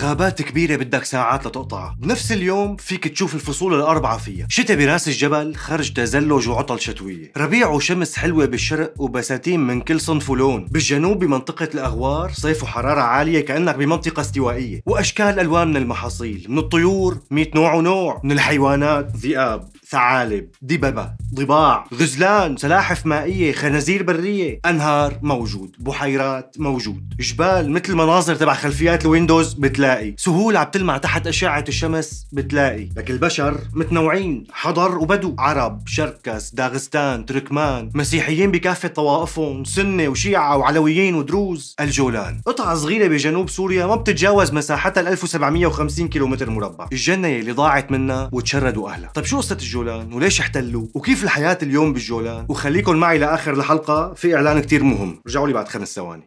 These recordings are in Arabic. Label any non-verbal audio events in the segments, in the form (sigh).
غابات كبيرة بدك ساعات لتقطعها بنفس اليوم فيك تشوف الفصول الأربعة فيها شتاء براس الجبل خرج تزلج وعطل شتوية ربيع وشمس حلوة بالشرق وبساتين من كل صنف ولون بالجنوب بمنطقة الأغوار صيف وحرارة عالية كأنك بمنطقة استوائية وأشكال ألوان من المحاصيل من الطيور 100 نوع ونوع من الحيوانات ذئاب ثعالب دببة ضباع غزلان سلاحف مائية خنازير برية أنهار موجود بحيرات موجود جبال مثل مناظر تبع خلفيات الويندوز بتلاقي سهول عم تلمع تحت أشعة الشمس بتلاقي لك البشر متنوعين حضر وبدو عرب شركس داغستان تركمان مسيحيين بكافة طوائفهم سنة وشيعة وعلويين ودروز الجولان قطعة صغيرة بجنوب سوريا ما بتتجاوز مساحتها 1750 كيلومتر مربع الجنة اللي ضاعت منا وتشردوا أهلها طيب شو قصة الجولان بالجولان وليش احتلوا وكيف الحياة اليوم بالجولان وخليكن معي لآخر الحلقة في إعلان كتير مهم رجعوا لي بعد خمس ثواني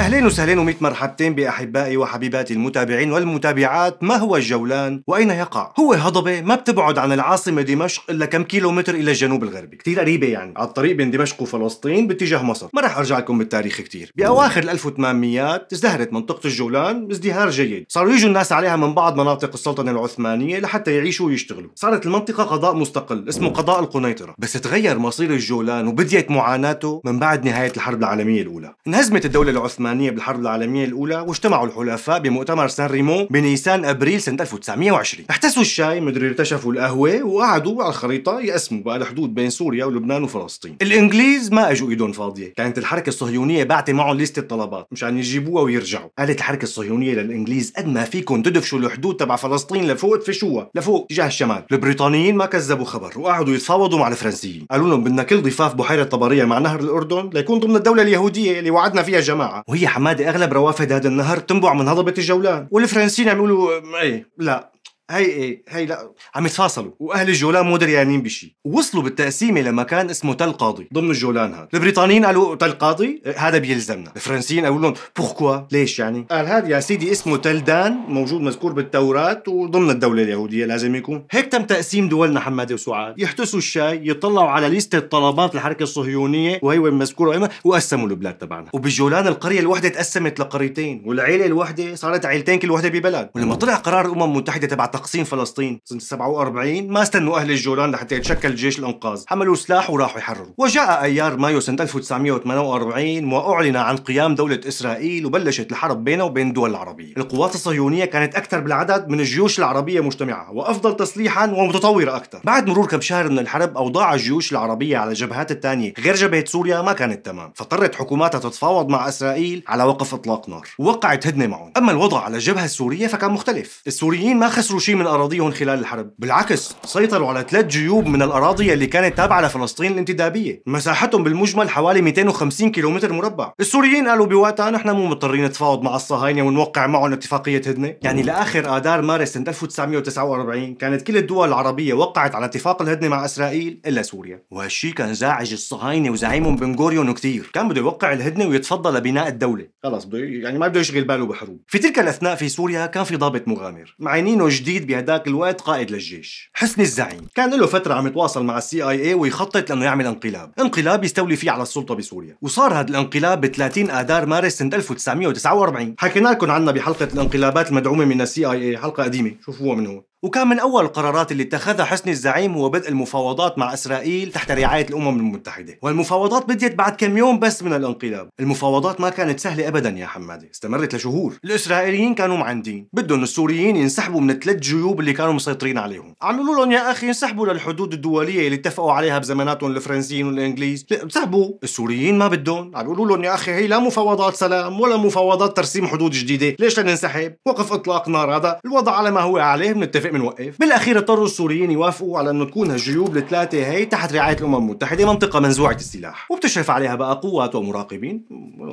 اهلين وسهلين وميت مرحبتين باحبائي وحبيباتي المتابعين والمتابعات ما هو الجولان واين يقع هو هضبه ما بتبعد عن العاصمه دمشق الا كم كيلو متر الى الجنوب الغربي كثير قريبه يعني على الطريق بين دمشق وفلسطين باتجاه مصر ما راح ارجع لكم بالتاريخ كثير باواخر ال1800 ازدهرت منطقه الجولان ازدهار جيد صاروا يجوا الناس عليها من بعض مناطق السلطنه العثمانيه لحتى يعيشوا ويشتغلوا صارت المنطقه قضاء مستقل اسمه قضاء القنيطره بس تغير مصير الجولان وبديت معاناته من بعد نهايه الحرب العالميه الاولى انهزمت الدوله العثمانيه العثمانية بالحرب العالمية الأولى واجتمعوا الحلفاء بمؤتمر سان ريمو بنيسان أبريل سنة 1920 احتسوا الشاي مدري ارتشفوا القهوة وقعدوا على الخريطة يقسموا بقى الحدود بين سوريا ولبنان وفلسطين الإنجليز ما أجوا إيدهم فاضية كانت الحركة الصهيونية بعت معهم لستة طلبات مشان يجيبوها ويرجعوا قالت الحركة الصهيونية للإنجليز قد ما فيكم تدفشوا الحدود تبع فلسطين لفوق تفشوها لفوق تجاه الشمال البريطانيين ما كذبوا خبر وقعدوا يتفاوضوا مع الفرنسيين قالوا لهم بدنا كل ضفاف بحيرة طبرية مع نهر الأردن ليكون ضمن الدولة اليهودية اللي وعدنا فيها جماعة وهي حماده اغلب روافد هذا النهر تنبع من هضبه الجولان والفرنسيين عم يقولوا ايه لا هي ايه هي لا عم يتفاصلوا واهل الجولان مو دريانين بشي وصلوا بالتقسيمه لمكان اسمه تل قاضي ضمن الجولان هذا البريطانيين قالوا تل قاضي آه، هذا بيلزمنا الفرنسيين قالوا لهم بوركوا ليش يعني قال هذا يا سيدي اسمه تل دان موجود مذكور بالتوراة وضمن الدوله اليهوديه لازم يكون هيك تم تقسيم دولنا حماده وسعاد يحتسوا الشاي يطلعوا على ليستة طلبات الحركه الصهيونيه وهي مذكوره ايما وقسموا البلاد تبعنا وبالجولان القريه الواحده تقسمت لقريتين والعيله الواحده صارت عيلتين كل واحده ببلد ولما طلع قرار الامم المتحده تبع تقسيم فلسطين سنة 47 ما استنوا أهل الجولان لحتى يتشكل جيش الإنقاذ حملوا سلاح وراحوا يحرروا وجاء أيار مايو سنة 1948 وأعلن عن قيام دولة إسرائيل وبلشت الحرب بينها وبين الدول العربية القوات الصهيونية كانت أكثر بالعدد من الجيوش العربية مجتمعة وأفضل تصليحا ومتطورة أكثر بعد مرور كم شهر من الحرب أوضاع الجيوش العربية على الجبهات الثانية غير جبهة سوريا ما كانت تمام فاضطرت حكوماتها تتفاوض مع إسرائيل على وقف إطلاق نار ووقعت هدنة معهم أما الوضع على الجبهة السورية فكان مختلف السوريين ما خسروا شيء من أراضيهم خلال الحرب بالعكس سيطروا على ثلاث جيوب من الأراضي اللي كانت تابعة لفلسطين الانتدابية مساحتهم بالمجمل حوالي 250 كيلومتر مربع السوريين قالوا بوقتها نحن مو مضطرين نتفاوض مع الصهاينة ونوقع معهم اتفاقية هدنة يعني لآخر آذار مارس سنة 1949 كانت كل الدول العربية وقعت على اتفاق الهدنة مع إسرائيل إلا سوريا وهالشيء كان زاعج الصهاينة وزعيمهم بن غوريون كثير كان بده يوقع الهدنة ويتفضل لبناء الدولة خلص بده يعني ما بده يشغل باله بحروب في تلك الأثناء في سوريا كان في ضابط مغامر معينينه جديد الرشيد بهداك الوقت قائد للجيش حسني الزعيم كان له فترة عم يتواصل مع السي اي اي ويخطط لانه يعمل انقلاب انقلاب يستولي فيه على السلطة بسوريا وصار هذا الانقلاب ب 30 اذار مارس سنة 1949 حكينا لكم عنها بحلقة الانقلابات المدعومة من السي اي اي حلقة قديمة شوفوها من هون وكان من أول القرارات اللي اتخذها حسني الزعيم هو بدء المفاوضات مع إسرائيل تحت رعاية الأمم المتحدة والمفاوضات بديت بعد كم يوم بس من الانقلاب المفاوضات ما كانت سهلة أبدا يا حمادي استمرت لشهور الإسرائيليين كانوا معندين بدهم السوريين ينسحبوا من الثلاث جيوب اللي كانوا مسيطرين عليهم عملوا لهم يا أخي انسحبوا للحدود الدولية اللي اتفقوا عليها بزماناتهم الفرنسيين والإنجليز انسحبوا السوريين ما بدهم عم يقولوا لهم يا أخي هي لا مفاوضات سلام ولا مفاوضات ترسيم حدود جديدة ليش لننسحب وقف إطلاق نار هذا الوضع على ما هو عليه بنتفق بنتفق بنوقف بالاخير اضطروا السوريين يوافقوا على انه تكون هالجيوب الثلاثه هي تحت رعايه الامم المتحده منطقه منزوعه السلاح وبتشرف عليها بقى قوات ومراقبين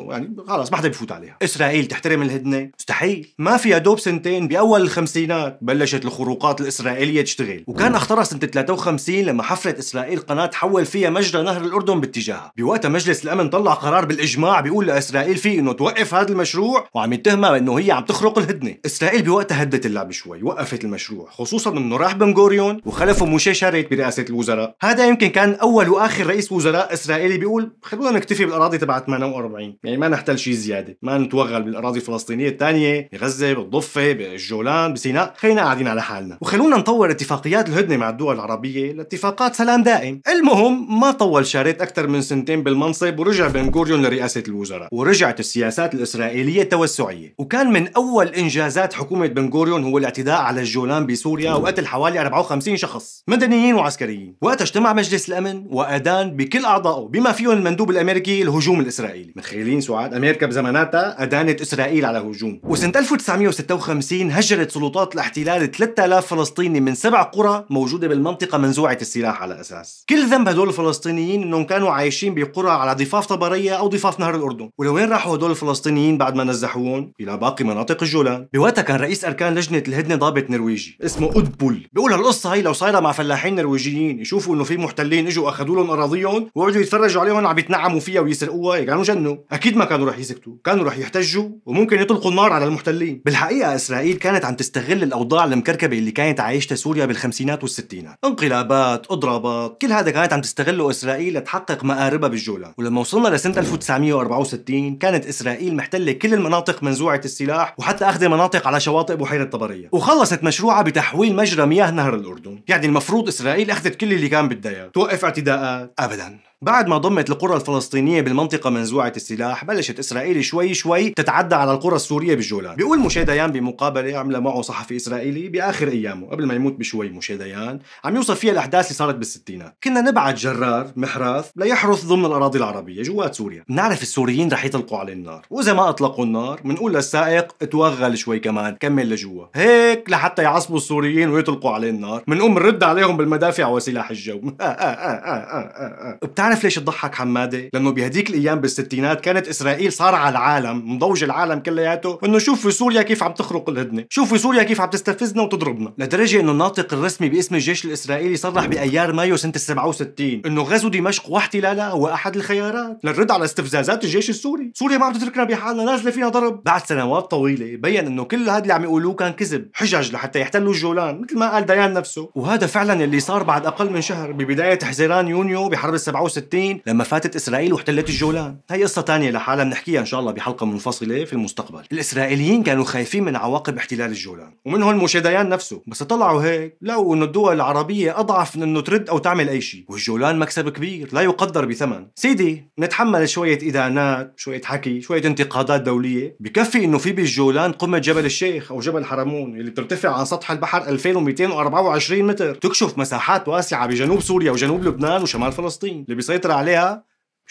يعني خلاص ما حدا بفوت عليها اسرائيل تحترم الهدنه مستحيل ما يا دوب سنتين باول الخمسينات بلشت الخروقات الاسرائيليه تشتغل وكان اخطرها سنه 53 لما حفرت اسرائيل قناه تحول فيها مجرى نهر الاردن باتجاهها بوقتها مجلس الامن طلع قرار بالاجماع بيقول لاسرائيل فيه انه توقف هذا المشروع وعم يتهمها بانه هي عم تخرق الهدنه اسرائيل بوقتها هدت اللعب شوي وقفت المشروع أيوة، خصوصا انه راح بن غوريون وخلفه موشي شاريت برئاسه الوزراء هذا يمكن كان اول واخر رئيس وزراء اسرائيلي بيقول خلونا نكتفي بالاراضي تبع 48 يعني ما نحتل شيء زياده ما نتوغل بالاراضي الفلسطينيه الثانيه بغزه بالضفه بالجولان بسيناء خلينا قاعدين على حالنا وخلونا نطور اتفاقيات الهدنه مع الدول العربيه لاتفاقات سلام دائم المهم ما طول شاريت اكثر من سنتين بالمنصب ورجع بن غوريون لرئاسه الوزراء ورجعت السياسات الاسرائيليه توسعيه وكان من اول انجازات حكومه بن غوريون هو الاعتداء على الجولان بسوريا وقتل حوالي 54 شخص مدنيين وعسكريين وقتها اجتمع مجلس الأمن وأدان بكل أعضائه بما فيهم المندوب الأمريكي الهجوم الإسرائيلي متخيلين سعاد أمريكا بزماناتها أدانت إسرائيل على هجوم وسنة 1956 هجرت سلطات الاحتلال 3000 فلسطيني من سبع قرى موجودة بالمنطقة منزوعة السلاح على أساس كل ذنب هدول الفلسطينيين أنهم كانوا عايشين بقرى على ضفاف طبرية أو ضفاف نهر الأردن ولوين راحوا هدول الفلسطينيين بعد ما نزحوهم إلى باقي مناطق الجولان بوقتها كان رئيس أركان لجنة الهدنة ضابط نرويجي اسمه أدبل بيقول هالقصه هي لو صايره مع فلاحين نرويجيين يشوفوا انه في محتلين اجوا اخذوا لهم اراضيهم وقعدوا يتفرجوا عليهم عم يتنعموا فيها ويسرقوها كانوا جنوا اكيد ما كانوا رح يسكتوا كانوا رح يحتجوا وممكن يطلقوا النار على المحتلين بالحقيقه اسرائيل كانت عم تستغل الاوضاع المكركبه اللي كانت عايشتها سوريا بالخمسينات والستينات انقلابات اضرابات كل هذا كانت عم تستغله اسرائيل لتحقق مآربها بالجولان ولما وصلنا لسنه 1964 كانت اسرائيل محتله كل المناطق منزوعه السلاح وحتى اخذ مناطق على شواطئ بحيره طبريه وخلصت مشروعها بتحويل مجرى مياه نهر الأردن يعني المفروض إسرائيل أخذت كل اللي كان بدها توقف اعتداءات أبداً بعد ما ضمت القرى الفلسطينية بالمنطقة منزوعة السلاح بلشت إسرائيل شوي شوي تتعدى على القرى السورية بالجولان بيقول مشي ديان بمقابلة عملها معه صحفي إسرائيلي بآخر أيامه قبل ما يموت بشوي مشي ديان عم يوصف فيها الأحداث اللي صارت بالستينات كنا نبعت جرار محراث ليحرث ضمن الأراضي العربية جوات سوريا بنعرف السوريين رح يطلقوا عليه النار وإذا ما أطلقوا النار بنقول للسائق توغل شوي كمان كمل لجوا هيك لحتى يعصبوا السوريين ويطلقوا عليه النار بنقوم نرد عليهم بالمدافع وسلاح الجو (laughs) بتعرف بتعرف ليش تضحك حماده؟ لانه بهديك الايام بالستينات كانت اسرائيل صار على العالم مضوج العالم كلياته انه شوف في سوريا كيف عم تخرق الهدنه، شوف في سوريا كيف عم تستفزنا وتضربنا، لدرجه انه الناطق الرسمي باسم الجيش الاسرائيلي صرح بايار مايو سنه 67 انه غزو دمشق واحتلالها هو احد الخيارات للرد على استفزازات الجيش السوري، سوريا ما عم تتركنا بحالنا نازله فينا ضرب، بعد سنوات طويله بين انه كل هذا اللي عم يقولوه كان كذب، حجج لحتى يحتلوا الجولان مثل ما قال ديان نفسه، وهذا فعلا اللي صار بعد اقل من شهر ببدايه حزيران يونيو بحرب ال 67 1967 لما فاتت اسرائيل واحتلت الجولان هي قصه ثانيه لحالها بنحكيها ان شاء الله بحلقه منفصله في المستقبل الاسرائيليين كانوا خايفين من عواقب احتلال الجولان ومنهم مشيديان نفسه بس طلعوا هيك لقوا انه الدول العربيه اضعف من انه ترد او تعمل اي شيء والجولان مكسب كبير لا يقدر بثمن سيدي نتحمل شويه ادانات شويه حكي شويه انتقادات دوليه بكفي انه في بالجولان قمه جبل الشيخ او جبل حرمون اللي بترتفع عن سطح البحر 2224 متر تكشف مساحات واسعه بجنوب سوريا وجنوب لبنان وشمال فلسطين اللي بيصير مسيطر عليها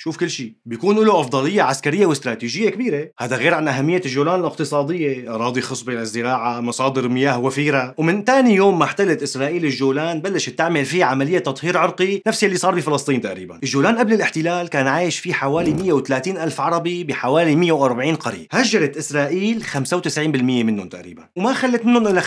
شوف كل شيء بيكون له افضليه عسكريه واستراتيجيه كبيره هذا غير عن اهميه الجولان الاقتصاديه اراضي خصبه للزراعه مصادر مياه وفيره ومن ثاني يوم ما احتلت اسرائيل الجولان بلشت تعمل فيه عمليه تطهير عرقي نفس اللي صار بفلسطين تقريبا الجولان قبل الاحتلال كان عايش فيه حوالي 130 الف عربي بحوالي 140 قريه هجرت اسرائيل 95% منهم تقريبا وما خلت منهم الا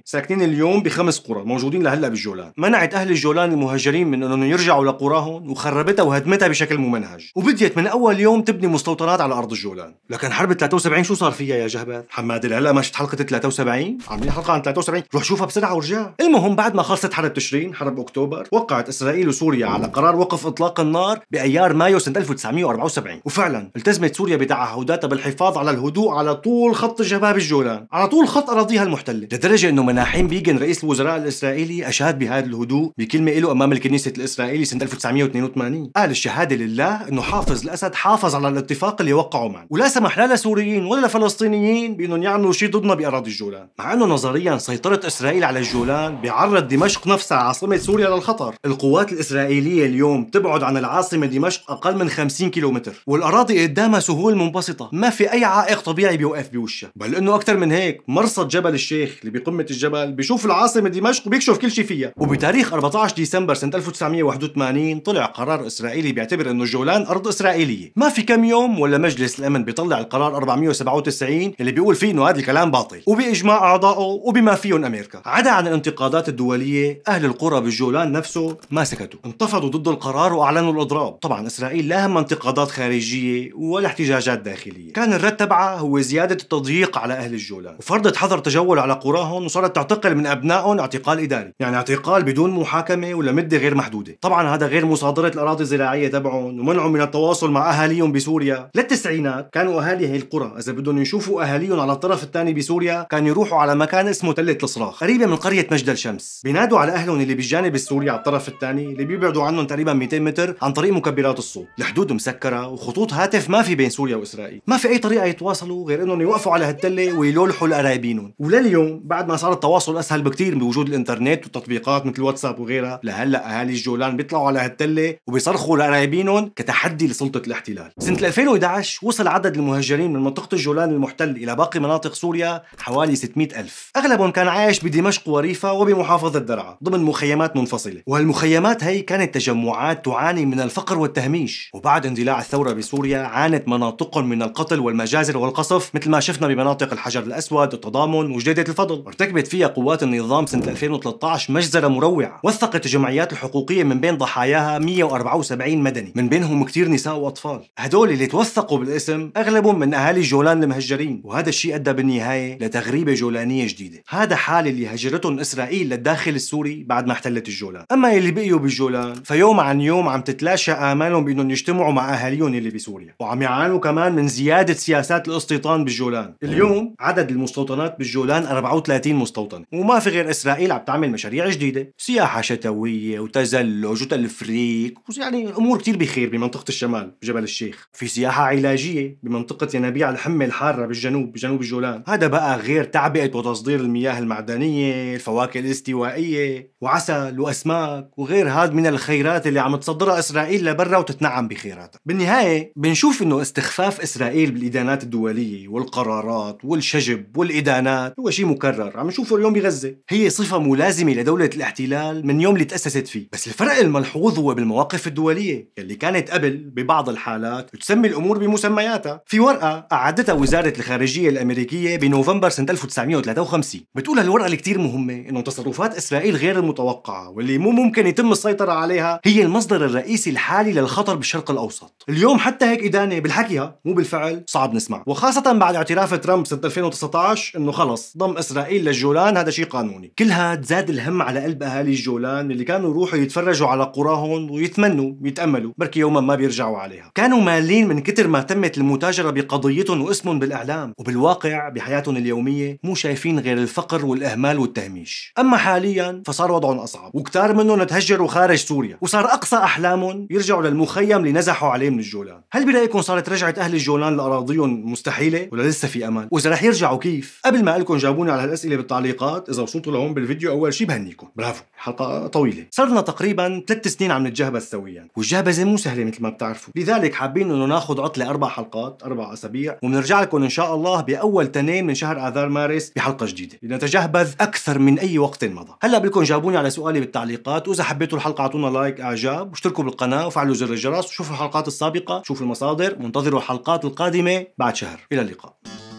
5% ساكنين اليوم بخمس قرى موجودين لهلا بالجولان منعت اهل الجولان المهاجرين من انهم يرجعوا لقراهم وخربتها وهدمتها بشكل ممنهج منهج وبديت من اول يوم تبني مستوطنات على ارض الجولان لكن حرب 73 شو صار فيها يا جهبذ حماد هلا ما شفت حلقه 73 عاملين حلقه عن 73 روح شوفها بسرعه ورجع المهم بعد ما خلصت حرب تشرين حرب اكتوبر وقعت اسرائيل وسوريا على قرار وقف اطلاق النار بايار مايو سنه 1974 وفعلا التزمت سوريا بتعهداتها بالحفاظ على الهدوء على طول خط جباب الجولان على طول خط اراضيها المحتله لدرجه انه مناحيم بيجن رئيس الوزراء الاسرائيلي اشاد بهذا الهدوء بكلمه له امام الكنيسه الاسرائيلي سنه 1982 قال الشهاده لله لله انه حافظ الاسد حافظ على الاتفاق اللي وقعوا معنا ولا سمح لا لسوريين ولا لفلسطينيين بانهم يعملوا شيء ضدنا باراضي الجولان مع انه نظريا سيطره اسرائيل على الجولان بيعرض دمشق نفسها عاصمه سوريا للخطر القوات الاسرائيليه اليوم تبعد عن العاصمه دمشق اقل من 50 كيلومتر والاراضي قدامها سهول منبسطه ما في اي عائق طبيعي بيوقف بوشها بل انه اكثر من هيك مرصد جبل الشيخ اللي بقمه الجبل بيشوف العاصمه دمشق وبيكشف كل شيء فيها وبتاريخ 14 ديسمبر سنه 1981 طلع قرار اسرائيلي بيعتبر انه الجولان ارض اسرائيليه ما في كم يوم ولا مجلس الامن بيطلع القرار 497 اللي بيقول فيه انه هذا الكلام باطل وباجماع اعضائه وبما فيهم امريكا عدا عن الانتقادات الدوليه اهل القرى بالجولان نفسه ما سكتوا انتفضوا ضد القرار واعلنوا الاضراب طبعا اسرائيل لا هم انتقادات خارجيه ولا احتجاجات داخليه كان الرد تبعها هو زياده التضييق على اهل الجولان وفرضت حظر تجول على قراهم وصارت تعتقل من ابنائهم اعتقال اداري يعني اعتقال بدون محاكمه ولمده غير محدوده طبعا هذا غير مصادره الاراضي الزراعيه تبعهم ومنعوا من التواصل مع أهاليهم بسوريا للتسعينات كانوا أهالي هي القرى إذا بدهم يشوفوا أهاليهم على الطرف الثاني بسوريا كانوا يروحوا على مكان اسمه تلة الصراخ قريبة من قرية مجدل شمس بينادوا على أهلهم اللي بالجانب السوري على الطرف الثاني اللي بيبعدوا عنهم تقريبا 200 متر عن طريق مكبرات الصوت الحدود مسكرة وخطوط هاتف ما في بين سوريا وإسرائيل ما في أي طريقة يتواصلوا غير إنهم يوقفوا على هالتلة ويلولحوا لقرايبينهم ولليوم بعد ما صار التواصل أسهل بكثير بوجود الإنترنت والتطبيقات مثل واتساب وغيرها لهلا أهالي الجولان بيطلعوا على هالتلة وبيصرخوا لقرايبينهم كتحدي لسلطة الاحتلال سنة 2011 وصل عدد المهجرين من منطقة الجولان المحتل إلى باقي مناطق سوريا حوالي 600 ألف أغلبهم كان عايش بدمشق وريفها وبمحافظة درعا ضمن مخيمات منفصلة وهالمخيمات هي كانت تجمعات تعاني من الفقر والتهميش وبعد اندلاع الثورة بسوريا عانت مناطقهم من القتل والمجازر والقصف مثل ما شفنا بمناطق الحجر الأسود التضامن وجديدة الفضل ارتكبت فيها قوات النظام سنة 2013 مجزرة مروعة وثقت الجمعيات الحقوقية من بين ضحاياها 174 مدني من بين منهم كتير نساء واطفال هدول اللي توثقوا بالاسم اغلبهم من اهالي جولان المهجرين وهذا الشيء ادى بالنهايه لتغريبه جولانيه جديده هذا حال اللي هجرتهم اسرائيل للداخل السوري بعد ما احتلت الجولان اما اللي بقيوا بالجولان فيوم عن يوم عم تتلاشى امالهم بانهم يجتمعوا مع اهاليهم اللي بسوريا وعم يعانوا كمان من زياده سياسات الاستيطان بالجولان اليوم عدد المستوطنات بالجولان 34 مستوطنه وما في غير اسرائيل عم تعمل مشاريع جديده سياحه شتويه وتزلج وتلفريك يعني امور كثير بخير بمنطقة الشمال بجبل الشيخ في سياحة علاجية بمنطقة ينابيع الحمة الحارة بالجنوب بجنوب الجولان هذا بقى غير تعبئة وتصدير المياه المعدنية الفواكه الاستوائية وعسل وأسماك وغير هاد من الخيرات اللي عم تصدرها إسرائيل لبرا وتتنعم بخيراتها بالنهاية بنشوف إنه استخفاف إسرائيل بالإدانات الدولية والقرارات والشجب والإدانات هو شيء مكرر عم نشوفه اليوم بغزة هي صفة ملازمة لدولة الاحتلال من يوم اللي تأسست فيه بس الفرق الملحوظ هو بالمواقف الدولية يلي كانت كانت قبل ببعض الحالات تسمي الامور بمسمياتها، في ورقه اعدتها وزاره الخارجيه الامريكيه بنوفمبر سنه 1953 بتقول هالورقه اللي كثير مهمه انه تصرفات اسرائيل غير المتوقعه واللي مو ممكن يتم السيطره عليها هي المصدر الرئيسي الحالي للخطر بالشرق الاوسط، اليوم حتى هيك ادانه بالحكيها مو بالفعل صعب نسمع، وخاصه بعد اعتراف ترامب سنه 2019 انه خلص ضم اسرائيل للجولان هذا شيء قانوني، كلها زاد الهم على قلب اهالي الجولان اللي كانوا يروحوا يتفرجوا على قراهم ويتمنوا يتاملوا بركي يوما ما بيرجعوا عليها كانوا مالين من كتر ما تمت المتاجرة بقضيتهم واسمهم بالإعلام وبالواقع بحياتهم اليومية مو شايفين غير الفقر والإهمال والتهميش أما حاليا فصار وضعهم أصعب وكتار منهم تهجروا خارج سوريا وصار أقصى أحلامهم يرجعوا للمخيم اللي نزحوا عليه من الجولان هل برأيكم صارت رجعة أهل الجولان لأراضيهم مستحيلة ولا لسه في أمل وإذا رح يرجعوا كيف قبل ما لكم جاوبوني على هالأسئلة بالتعليقات إذا وصلتوا لهون بالفيديو أول شي بهنيكم برافو حلقة طويلة صرنا تقريبا ثلاث سنين عم نتجهبز سويا والجهبزة مو سهله مثل ما بتعرفوا لذلك حابين انه ناخذ عطله اربع حلقات اربع اسابيع وبنرجع لكم ان شاء الله باول تنين من شهر اذار مارس بحلقه جديده لنتجهبذ اكثر من اي وقت مضى هلا بدكم جاوبوني على سؤالي بالتعليقات واذا حبيتوا الحلقه اعطونا لايك اعجاب واشتركوا بالقناه وفعلوا زر الجرس وشوفوا الحلقات السابقه شوفوا المصادر وانتظروا الحلقات القادمه بعد شهر الى اللقاء